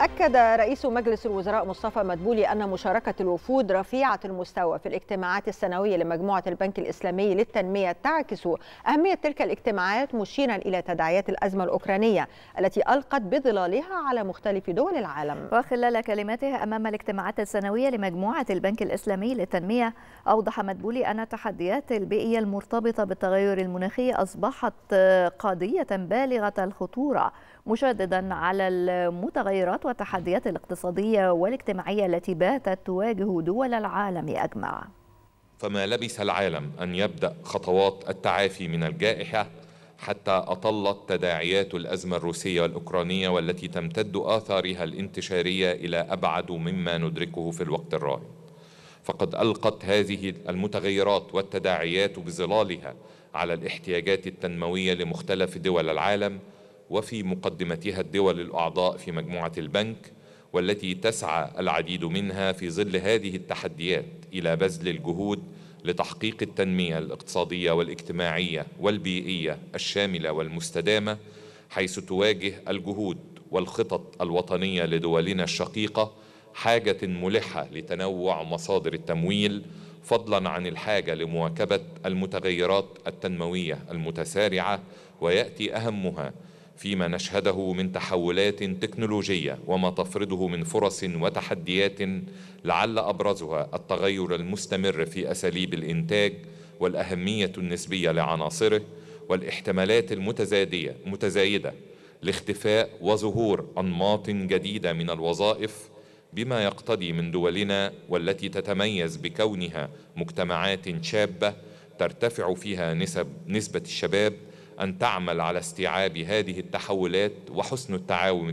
أكد رئيس مجلس الوزراء مصطفى مدبولي أن مشاركة الوفود رفيعة المستوى في الاجتماعات السنوية لمجموعة البنك الإسلامي للتنمية تعكس أهمية تلك الاجتماعات مشيرا إلى تداعيات الأزمة الأوكرانية التي ألقت بظلالها على مختلف دول العالم وخلال كلمته أمام الاجتماعات السنوية لمجموعة البنك الإسلامي للتنمية أوضح مدبولي أن التحديات البيئية المرتبطة بالتغير المناخي أصبحت قضية بالغة الخطورة مشددا على المتغيرات والتحديات الاقتصادية والاجتماعية التي باتت تواجه دول العالم أجمع فما لبث العالم أن يبدأ خطوات التعافي من الجائحة حتى أطلت تداعيات الأزمة الروسية والأوكرانية والتي تمتد آثارها الانتشارية إلى أبعد مما ندركه في الوقت الراهن فقد ألقت هذه المتغيرات والتداعيات بظلالها على الاحتياجات التنموية لمختلف دول العالم وفي مقدمتها الدول الأعضاء في مجموعة البنك والتي تسعى العديد منها في ظل هذه التحديات إلى بذل الجهود لتحقيق التنمية الاقتصادية والاجتماعية والبيئية الشاملة والمستدامة حيث تواجه الجهود والخطط الوطنية لدولنا الشقيقة حاجة ملحة لتنوع مصادر التمويل فضلا عن الحاجة لمواكبة المتغيرات التنموية المتسارعة ويأتي أهمها فيما نشهده من تحولات تكنولوجيه وما تفرضه من فرص وتحديات لعل ابرزها التغير المستمر في اساليب الانتاج والاهميه النسبيه لعناصره والاحتمالات المتزايديه متزايده لاختفاء وظهور انماط جديده من الوظائف بما يقتضي من دولنا والتي تتميز بكونها مجتمعات شابه ترتفع فيها نسب نسبه الشباب أن تعمل على استيعاب هذه التحولات وحسن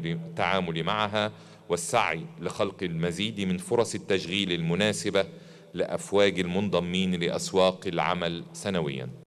التعامل معها والسعي لخلق المزيد من فرص التشغيل المناسبة لأفواج المنضمين لأسواق العمل سنوياً